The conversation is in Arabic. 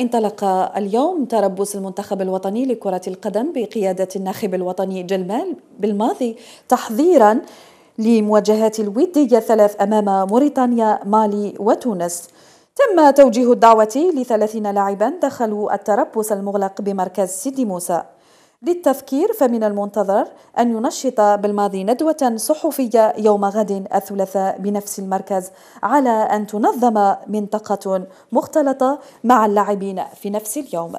انطلق اليوم تربص المنتخب الوطني لكرة القدم بقيادة الناخب الوطني جلمال بالماضي تحضيرا لمواجهات الودية الثلاث أمام موريتانيا مالي وتونس تم توجيه الدعوة لثلاثين لاعبا دخلوا التربص المغلق بمركز سيدي موسى للتذكير فمن المنتظر أن ينشط بالماضي ندوة صحفية يوم غد الثلاثاء بنفس المركز على أن تنظم منطقة مختلطة مع اللاعبين في نفس اليوم